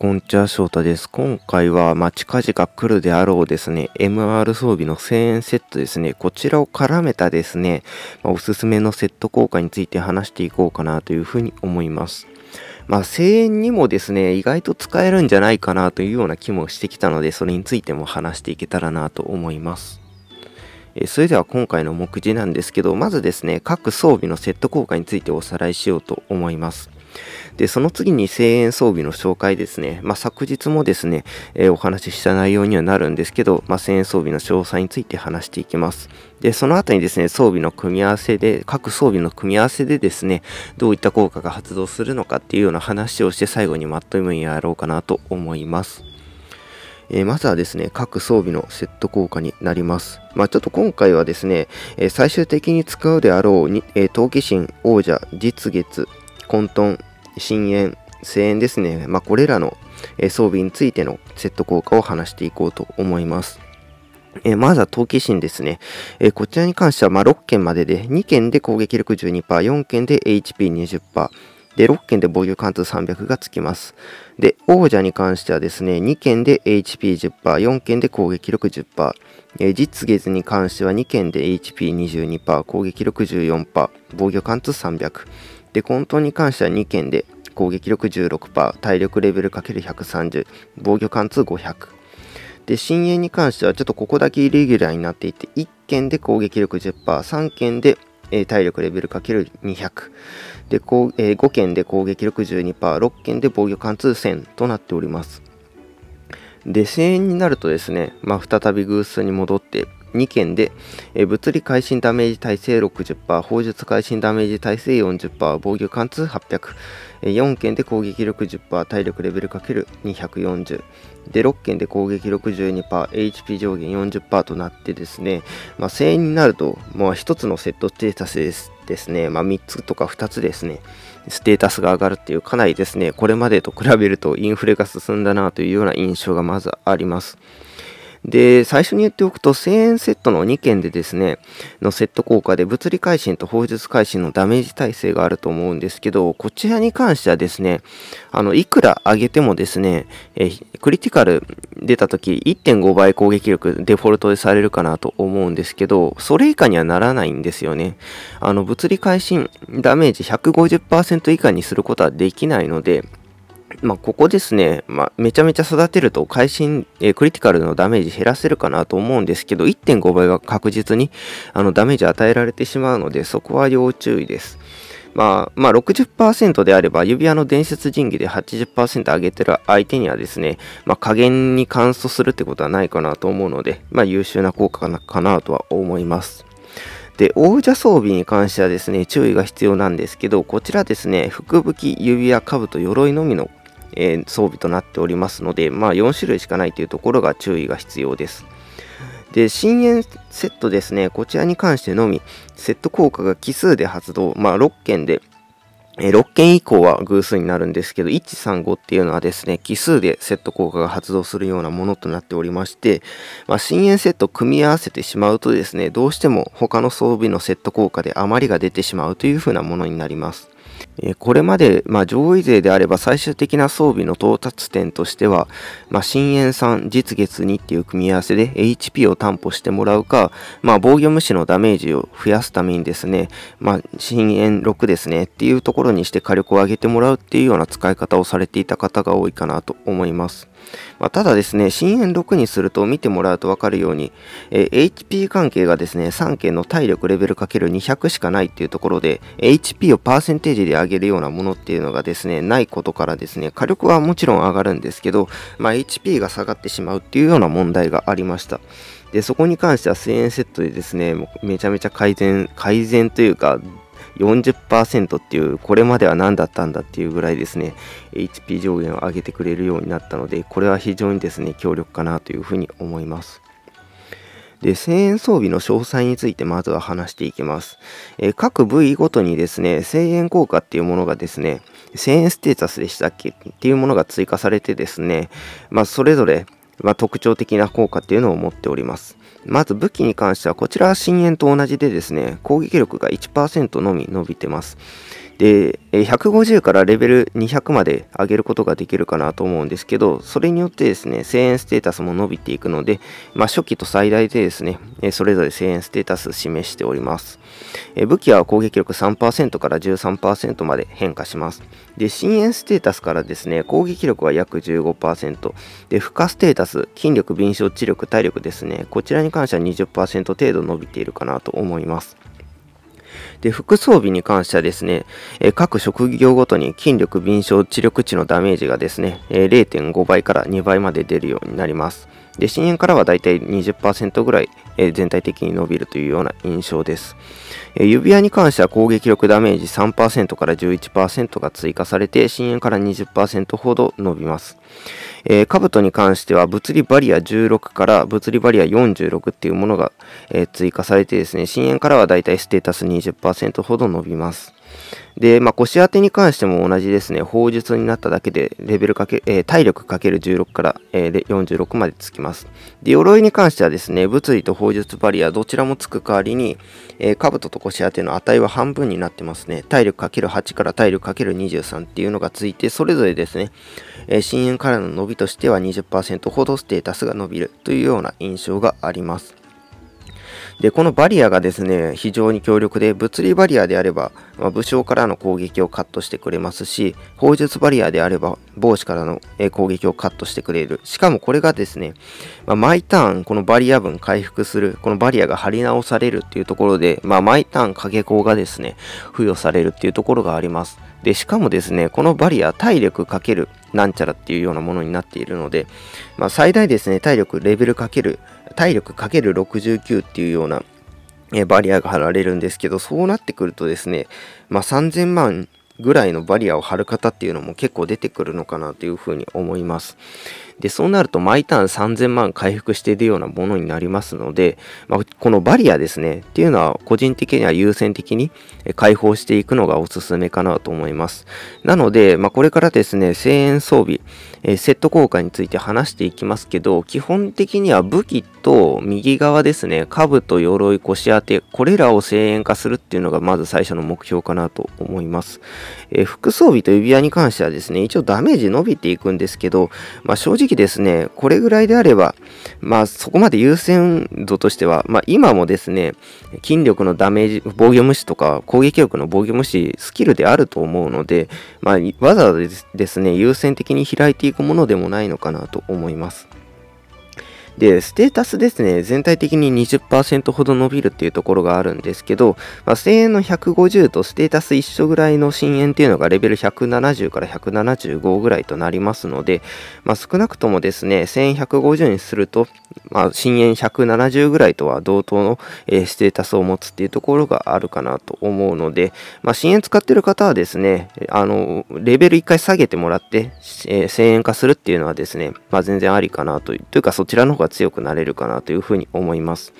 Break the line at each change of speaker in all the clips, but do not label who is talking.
こんにちは、翔太です。今回は、まあ、近々来るであろうですね、MR 装備の1000円セットですね、こちらを絡めたですね、まあ、おすすめのセット効果について話していこうかなというふうに思います。まあ、1000円にもですね、意外と使えるんじゃないかなというような気もしてきたので、それについても話していけたらなと思います。えそれでは今回の目次なんですけど、まずですね、各装備のセット効果についておさらいしようと思います。で、その次に声援装備の紹介ですね。まあ、昨日もですね、えー、お話しした内容にはなるんですけど、まあ、声援装備の詳細について話していきます。で、その後にですね、装備の組み合わせで、各装備の組み合わせでですね、どういった効果が発動するのかっていうような話をして、最後にまとめにやろうかなと思います。えー、まずはですね、各装備のセット効果になります。まあ、ちょっと今回はですね、えー、最終的に使うであろうに、えー、闘技神、王者、実月、混沌、深淵、声援ですね、まあ、これらの装備についてのセット効果を話していこうと思います。えまずは陶器心ですね。えこちらに関してはま6件までで、2件で攻撃力12%、4件で HP20%、で、6件で防御貫通300がつきます。で、王者に関してはですね、2件で HP10%、4件で攻撃力10%、えー、実月に関しては2件で HP22%、攻撃力14%、防御貫通300、で混沌に関しては2件で攻撃力16%体力レベル ×130 防御貫通500で深淵に関してはちょっとここだけイレギュラーになっていて1件で攻撃力 10%3 件でえ体力レベル ×200 でこう、えー、5件で攻撃力 12%6 件で防御貫通1000となっておりますで1000になるとですね、まあ、再び偶数に戻って2件で、え物理会心ダメージ耐性60%、砲術会心ダメージ耐性40%、防御貫通800、え4件で攻撃力10%、体力レベル ×240、で6件で攻撃6 2 HP 上限40%となってですね、まあ、1000になると、まあ、1つのセットステータスですですね、まあ、3つとか2つですね、ステータスが上がるっていう、かなりですね、これまでと比べるとインフレが進んだなというような印象がまずあります。で、最初に言っておくと、1000円セットの2件でですね、のセット効果で物理改心と放術改心のダメージ耐性があると思うんですけど、こちらに関してはですね、あの、いくら上げてもですね、えクリティカル出た時1.5倍攻撃力デフォルトでされるかなと思うんですけど、それ以下にはならないんですよね。あの、物理改心ダメージ150%以下にすることはできないので、まあ、ここですね、まあ、めちゃめちゃ育てると、会心、えー、クリティカルのダメージ減らせるかなと思うんですけど、1.5倍は確実にあのダメージ与えられてしまうので、そこは要注意です。まあ、まあ、60%であれば、指輪の伝説神器で80%上げてる相手にはですね、まあ、加減に乾燥するってことはないかなと思うので、まあ、優秀な効果かなかなとは思います。で、王者装備に関してはですね、注意が必要なんですけど、こちらですね、福吹、指輪、兜、鎧のみのえー、装備となっておりますので、まあ、4種類しかないというところが注意が必要です。で、深淵セットですね、こちらに関してのみ、セット効果が奇数で発動、まあ、6件で、えー、6件以降は偶数になるんですけど、135っていうのはですね、奇数でセット効果が発動するようなものとなっておりまして、まあ、深淵セット組み合わせてしまうとですね、どうしても他の装備のセット効果で余りが出てしまうというふうなものになります。えこれまで、まあ、上位勢であれば最終的な装備の到達点としては、まあ、深淵3、実月2っていう組み合わせで HP を担保してもらうか、まあ、防御無視のダメージを増やすためにですね、まあ、深淵6ですねっていうところにして火力を上げてもらうっていうような使い方をされていた方が多いかなと思います。まあ、ただですね、深淵6にすると見てもらうと分かるように、えー、HP 関係がですね、3件の体力レベル ×200 しかないっていうところで、HP をパーセンテージで上げるようなものっていうのがですね、ないことからですね、火力はもちろん上がるんですけど、まあ、HP が下がってしまうっていうような問題がありました。で、そこに関しては1000円セットでですね、めちゃめちゃ改善、改善というか、40%っていうこれまでは何だったんだっていうぐらいですね HP 上限を上げてくれるようになったのでこれは非常にですね強力かなというふうに思いますで、1000円装備の詳細についてまずは話していきます。えー、各部位ごとにですね、1000円効果っていうものがですね、1000円ステータスでしたっけっていうものが追加されてですね、まあ、それぞれ、まあ、特徴的な効果っていうのを持っております。まず武器に関しては、こちらは深淵と同じでですね、攻撃力が1%のみ伸びてます。で、150からレベル200まで上げることができるかなと思うんですけど、それによってですね、1000ステータスも伸びていくので、まあ、初期と最大でですね、それぞれ1000ステータス示しております。武器は攻撃力3%から13%まで変化します。で、深淵ステータスからですね、攻撃力は約15%、で、負荷ステータス、筋力、敏捷、知力、体力ですね、こちらに関しては20%程度伸びているかなと思います。で、副装備に関してはですね、え各職業ごとに筋力、敏捷、知力値のダメージがですね、え0.5倍から2倍まで出るようになります。で、深淵からはだいたい20%ぐらい、え全体的に伸びるというような印象です、え指輪に関しては攻撃力ダメージ3%から11%が追加されて、深淵から20%ほど伸びます。えー、兜に関しては物理バリア16から物理バリア46っていうものが、え追加されてですね、深淵からはだいたいステータス20%ほど伸びます。で、まあ、腰当てに関しても同じですね、砲術になっただけで、レベルかけ、えー、体力かける16から、えー、46までつきます。で、鎧に関してはですね、物理と砲術バリア、どちらもつく代わりに、えー、兜と腰当ての値は半分になってますね。体力かける8から体力かける23っていうのがついて、それぞれですね、えー、深淵からの伸びとしては20%ほどステータスが伸びるというような印象があります。で、このバリアがですね、非常に強力で、物理バリアであれば、まあ、武将からの攻撃をカットしてくれますし、砲術バリアであれば、帽子からの攻撃をカットしてくれる。しかもこれがですね、まあ、毎ターン、このバリア分回復する、このバリアが張り直されるっていうところで、まあ、毎ターン影光がですね、付与されるっていうところがあります。で、しかもですね、このバリア、体力かけるなんちゃらっていうようなものになっているので、まあ、最大ですね、体力レベルかける体力 ×69 っていうような、えバリアが張られるんですけど、そうなってくるとですね、まあ、3000万ぐらいのバリアを張る方っていうのも結構出てくるのかなというふうに思います。で、そうなると毎ターン3000万回復しているようなものになりますので、まあ、このバリアですね、っていうのは個人的には優先的に解放していくのがおすすめかなと思います。なので、まあ、これからですね、声援装備、えー、セット効果について話していきますけど、基本的には武器と右側ですね、兜、鎧、腰当て、これらを声援化するっていうのがまず最初の目標かなと思います。えー、服装備と指輪に関してはですね、一応ダメージ伸びていくんですけど、まあ、正直ですね、これぐらいであれば、まあそこまで優先度としては、まあ今もですね、筋力のダメージ、防御無視とか攻撃力の防御無視、スキルであると思うので、まあわざわざですね、優先的に開いていくものでもないのかなと思います。で、ステータスですね、全体的に20%ほど伸びるっていうところがあるんですけど、まあ、声援の150とステータス一緒ぐらいの深淵っていうのがレベル170から175ぐらいとなりますので、まあ、少なくともですね、1150にすると、まあ、深淵170ぐらいとは同等の、えー、ステータスを持つっていうところがあるかなと思うので、まあ、深淵使ってる方はですね、あの、レベル1回下げてもらって、えー、1000円化するっていうのはですね、まあ、全然ありかなという、というかそちらの方が強くなれるかなというふうに思います。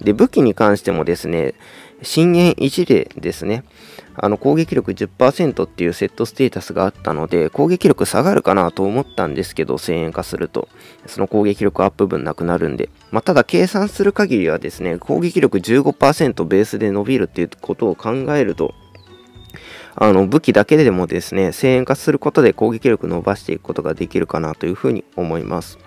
で、武器に関してもですね、深淵1でですね、あの攻撃力10%っていうセットステータスがあったので、攻撃力下がるかなと思ったんですけど、1000円化すると、その攻撃力アップ分なくなるんで、まあ、ただ計算する限りはですね、攻撃力15%ベースで伸びるっていうことを考えると、あの武器だけでもですね、1000円化することで攻撃力伸ばしていくことができるかなというふうに思います。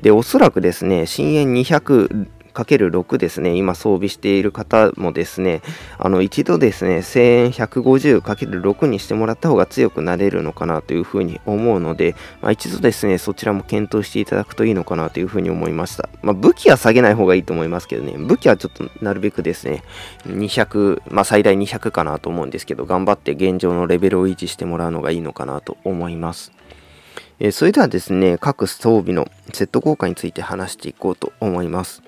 で、おそらくですね、深淵200、×6 ですね、今装備している方もですね、あの一度ですね、1150×6 にしてもらった方が強くなれるのかなというふうに思うので、まあ、一度ですね、そちらも検討していただくといいのかなというふうに思いました。まあ、武器は下げない方がいいと思いますけどね、武器はちょっとなるべくですね、200、まあ、最大200かなと思うんですけど、頑張って現状のレベルを維持してもらうのがいいのかなと思います。えそれではですね、各装備のセット交換について話していこうと思います。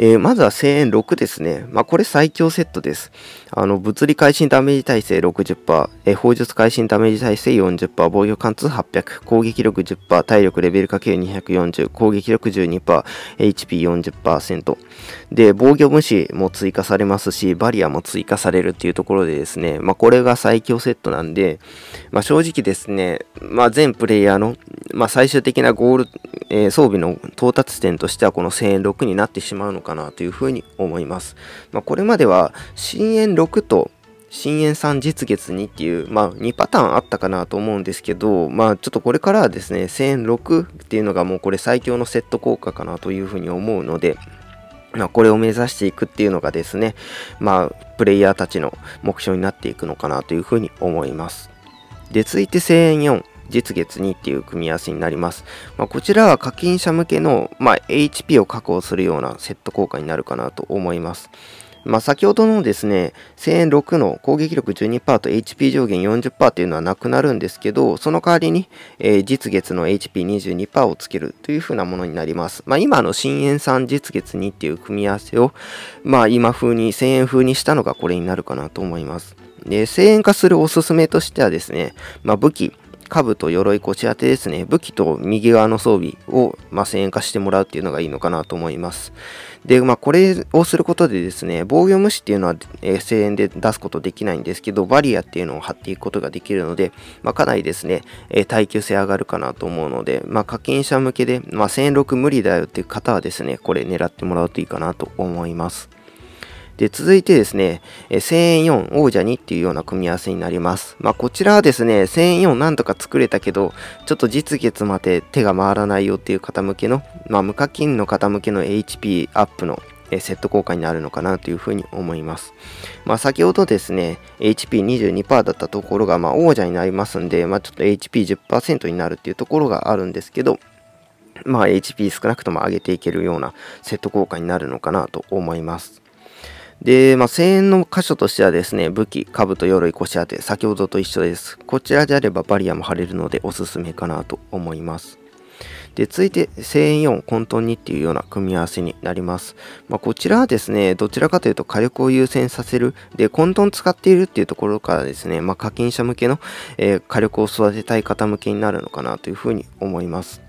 えー、まずは声援円6ですね。まあ、これ最強セットです。あの、物理会心ダメージ耐性60%、えー、砲術会心ダメージ耐性40%、防御貫通800、攻撃力10%、体力レベル ×240、攻撃力 12%HP40%。で、防御無視も追加されますし、バリアも追加されるっていうところでですね、まあ、これが最強セットなんで、まあ、正直ですね、まあ、全プレイヤーの、まあ、最終的なゴール、えー、装備の到達点としてはこの1 0 0円6になってしまうのかかなというふうに思います。まあ、これまでは深淵6と深淵3実月2っていう、まあ、2パターンあったかなと思うんですけど、まあ、ちょっとこれからはですね、1006っていうのがもうこれ最強のセット効果かなというふうに思うので、まあ、これを目指していくっていうのがですね、まあ、プレイヤーたちの目標になっていくのかなというふうに思います。で、続いて1004。実月にっていう組み合わせになります。まあ、こちらは課金者向けの、まあ、HP を確保するようなセット効果になるかなと思います。まあ、先ほどのですね、1000円6の攻撃力12%と HP 上限40%というのはなくなるんですけど、その代わりに、えー、実月の HP22% をつけるというふうなものになります。まあ、今の新円ん実月2っていう組み合わせを、まあ、今風に1000円風にしたのがこれになるかなと思います。で、1000円化するおすすめとしてはですね、まあ、武器、兜、鎧、腰当てですね、武器と右側の装備を、まあ、1000円化してもらうっていうのがいいのかなと思います。で、まあ、これをすることでですね、防御無視っていうのは、えー、1000円で出すことできないんですけど、バリアっていうのを貼っていくことができるので、まあ、かなりですね、えー、耐久性上がるかなと思うので、まあ、課金者向けで、まあ、1006無理だよっていう方はですね、これ狙ってもらうといいかなと思います。で、続いてですね、1004王者にっていうような組み合わせになります。まあ、こちらはですね、1004なんとか作れたけど、ちょっと実月まで手が回らないよっていう方向けの、まあ、無課金の方向けの HP アップのセット効果になるのかなというふうに思います。まあ、先ほどですね、HP22% だったところが、ま王者になりますんで、まあ、ちょっと HP10% になるっていうところがあるんですけど、まあ、HP 少なくとも上げていけるようなセット効果になるのかなと思います。で、まあ、声援の箇所としてはですね、武器、兜、鎧、腰当て、先ほどと一緒です。こちらであればバリアも貼れるのでおすすめかなと思います。で、続いて、声援4、混沌にっていうような組み合わせになります。まあ、こちらはですね、どちらかというと火力を優先させる。で、混沌使っているっていうところからですね、まあ、課金者向けの、えー、火力を育てたい方向けになるのかなというふうに思います。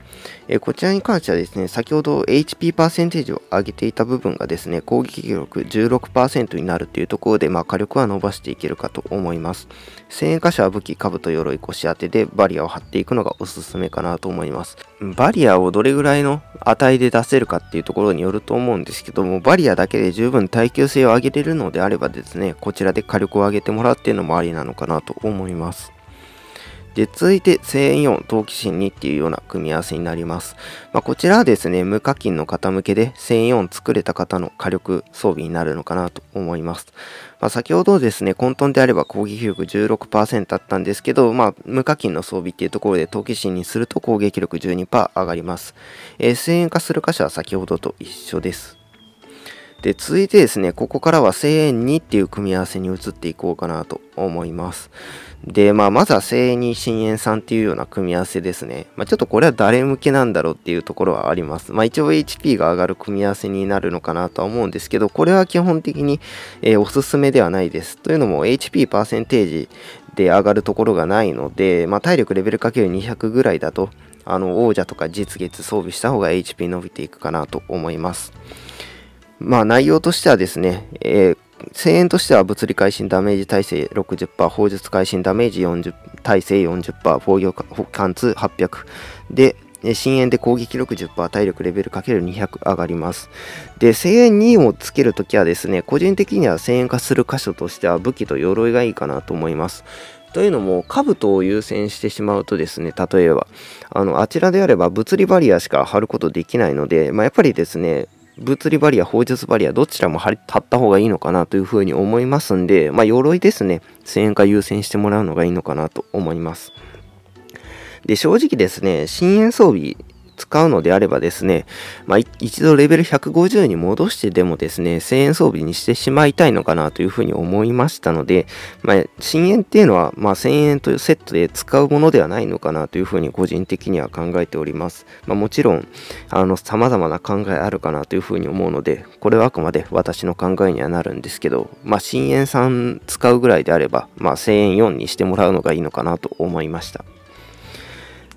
えこちらに関してはですね、先ほど HP パーセンテージを上げていた部分がですね、攻撃力16%になるというところで、まあ、火力は伸ばしていけるかと思います。0円箇所は武器、兜、鎧、腰当てでバリアを張っていくのがおすすめかなと思います。バリアをどれぐらいの値で出せるかっていうところによると思うんですけども、バリアだけで十分耐久性を上げれるのであればですね、こちらで火力を上げてもらうっていうのもありなのかなと思います。で、続いて、0イオン、投機心2っていうような組み合わせになります。まあ、こちらはですね、無課金の方向けで、0イオン作れた方の火力装備になるのかなと思います。まあ、先ほどですね、混沌であれば攻撃力16%あったんですけど、まあ、無課金の装備っていうところで、陶器心にすると攻撃力12%上がります。えー、0円化する箇所は先ほどと一緒です。で、続いてですね、ここからは1000っていう組み合わせに移っていこうかなと思います。で、まあ、まずは声援2、深淵にさんっていうような組み合わせですね。まあ、ちょっとこれは誰向けなんだろうっていうところはあります。まあ、一応 HP が上がる組み合わせになるのかなとは思うんですけど、これは基本的に、えー、おすすめではないです。というのも、HP パーセンテージで上がるところがないので、まあ、体力レベルける2 0 0ぐらいだと、あの、王者とか実月装備した方が HP 伸びていくかなと思います。まあ内容としてはですね、えー、声援としては物理会心ダメージ耐性60%、砲術会心ダメージ40耐性40%、防御貫通800で、深淵で攻撃力10%、体力レベル ×200 上がります。で、声援2をつけるときはですね、個人的には声援化する箇所としては武器と鎧がいいかなと思います。というのも、兜を優先してしまうとですね、例えば、あの、あちらであれば物理バリアしか貼ることできないので、まあ、やっぱりですね、物理バリア、法術バリア、どちらも張った方がいいのかなというふうに思いますんで、まあ、鎧ですね、1000円か優先してもらうのがいいのかなと思います。で、正直ですね、深淵装備使うのであればですね、まあ、一度レベル150に戻してでもですね、1000円装備にしてしまいたいのかなというふうに思いましたので、まあ、深淵っていうのは、まあ、1000円というセットで使うものではないのかなというふうに個人的には考えております。まあ、もちろん、あの、様々な考えあるかなというふうに思うので、これはあくまで私の考えにはなるんですけど、まあ、深淵さん使うぐらいであれば、まあ、1000円4にしてもらうのがいいのかなと思いました。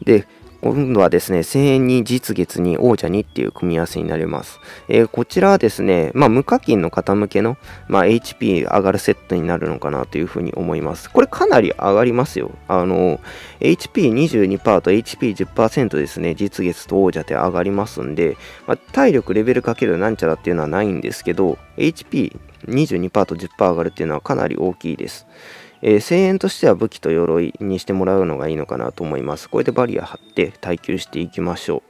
で、今度はですね、声円に実月に王者にっていう組み合わせになります。えー、こちらはですね、まあ、無課金の方向けの、まあ、HP 上がるセットになるのかなというふうに思います。これかなり上がりますよ。あの、HP22% と HP10% ですね、実月と王者って上がりますんで、まあ、体力レベルかけるなんちゃらっていうのはないんですけど、HP22% と10%上がるっていうのはかなり大きいです。えー、声援としては武器と鎧にしてもらうのがいいのかなと思います。これでバリア張って耐久していきましょ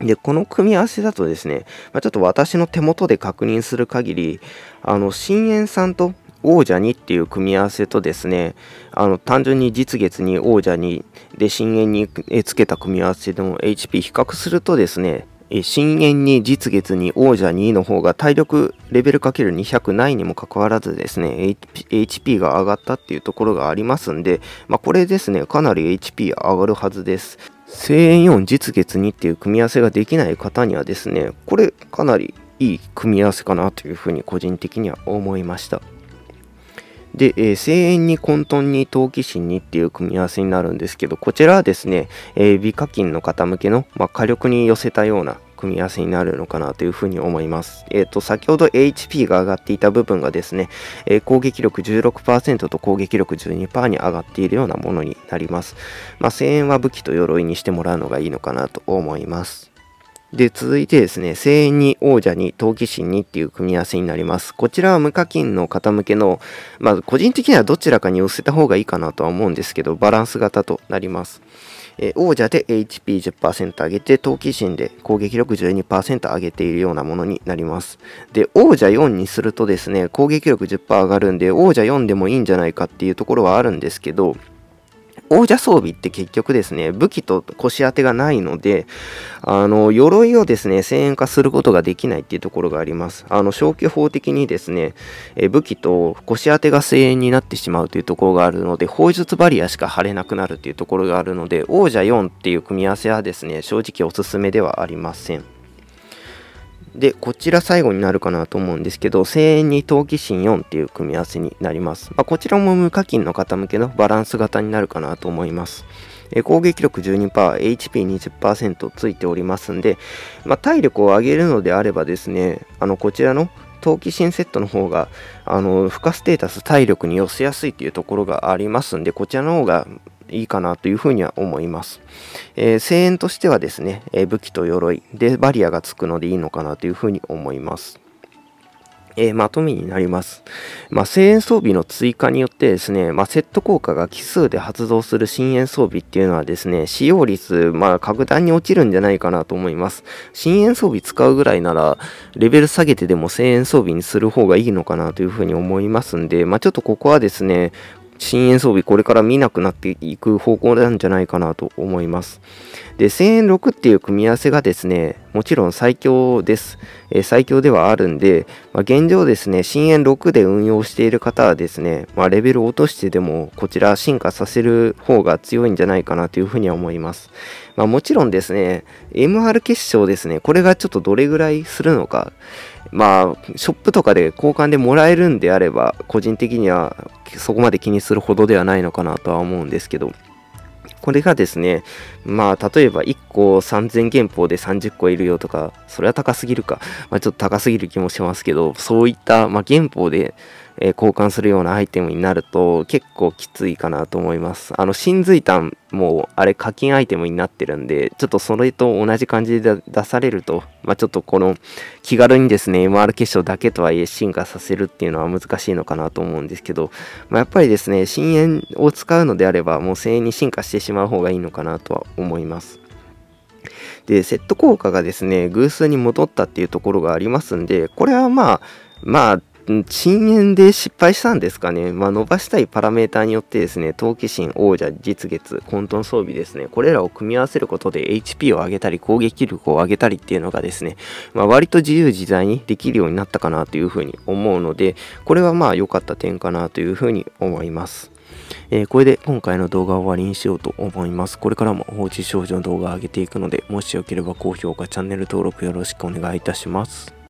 う。で、この組み合わせだとですね、まあ、ちょっと私の手元で確認する限り、あの、深淵さんと王者にっていう組み合わせとですね、あの、単純に実月に王者に、で、深淵につけた組み合わせでも HP 比較するとですね、深淵に実月に王者2の方が体力レベル ×200 ないにもかかわらずですね、HP が上がったっていうところがありますんで、まあ、これですね、かなり HP 上がるはずです。声援4実月にっていう組み合わせができない方にはですね、これかなりいい組み合わせかなというふうに個人的には思いました。で、えー、声援に混沌に投機心にっていう組み合わせになるんですけど、こちらはですね、えー、美課金の方向けの、まあ、火力に寄せたような組み合わせになるのかなというふうに思います。えっ、ー、と、先ほど HP が上がっていた部分がですね、えー、攻撃力16%と攻撃力12%に上がっているようなものになります。まあ、声援は武器と鎧にしてもらうのがいいのかなと思います。で、続いてですね、声援に王者に、投機心にっていう組み合わせになります。こちらは無課金の方向けの、まあ、個人的にはどちらかに寄せた方がいいかなとは思うんですけど、バランス型となります。えー、王者で HP10% 上げて、投機心で攻撃力12%上げているようなものになります。で、王者4にするとですね、攻撃力10%上がるんで、王者4でもいいんじゃないかっていうところはあるんですけど、王者装備って結局ですね、武器と腰当てがないので、あの、鎧をですね、先円化することができないっていうところがあります。あの、消去法的にですね、え武器と腰当てが声援になってしまうというところがあるので、砲術バリアしか貼れなくなるっていうところがあるので、王者4っていう組み合わせはですね、正直おすすめではありません。で、こちら最後になるかなと思うんですけど、1000に投機芯4っていう組み合わせになります。まあ、こちらも無課金の方向けのバランス型になるかなと思います。え攻撃力 12%HP20% ついておりますんで、まあ、体力を上げるのであればですね、あのこちらの投機芯セットの方が、あの、負荷ステータス体力に寄せやすいというところがありますんで、こちらの方がいいかなというふうには思います。えー、声援としてはですね、えー、武器と鎧でバリアがつくのでいいのかなというふうに思います。えー、まとめになります。まあ、声援装備の追加によってですね、まあ、セット効果が奇数で発動する深淵装備っていうのはですね、使用率、まあ、格段に落ちるんじゃないかなと思います。深淵装備使うぐらいなら、レベル下げてでも声援装備にする方がいいのかなというふうに思いますんで、まあ、ちょっとここはですね、新円装備これから見なくなっていく方向なんじゃないかなと思います。で、1000円6っていう組み合わせがですね、もちろん最強です。えー、最強ではあるんで、まあ、現状ですね、新円6で運用している方はですね、まあ、レベルを落としてでもこちら進化させる方が強いんじゃないかなというふうには思います。まあ、もちろんですね、MR 結晶ですね、これがちょっとどれぐらいするのか、まあ、ショップとかで交換でもらえるんであれば、個人的にはそこまで気にするほどではないのかなとは思うんですけど、これがですね、まあ、例えば1個3000元法で30個いるよとか、それは高すぎるか、まあ、ちょっと高すぎる気もしますけど、そういった、まあ、元法でえー、交換するようなアイテムになると結構きついかなと思います。あの、真髄炭もあれ課金アイテムになってるんで、ちょっとそれと同じ感じで出されると、まあ、ちょっとこの気軽にですね、MR 結晶だけとはいえ進化させるっていうのは難しいのかなと思うんですけど、まあ、やっぱりですね、深淵を使うのであれば、もう声援に進化してしまう方がいいのかなとは思います。で、セット効果がですね、偶数に戻ったっていうところがありますんで、これはまあ、まあ、深淵で失敗したんですかね、まあ、伸ばしたいパラメータによってですね、陶機心、王者、実月、混沌装備ですね、これらを組み合わせることで HP を上げたり、攻撃力を上げたりっていうのがですね、まあ、割と自由自在にできるようになったかなというふうに思うので、これはまあ良かった点かなというふうに思います。えー、これで今回の動画を終わりにしようと思います。これからも放置少女の動画を上げていくので、もしよければ高評価、チャンネル登録よろしくお願いいたします。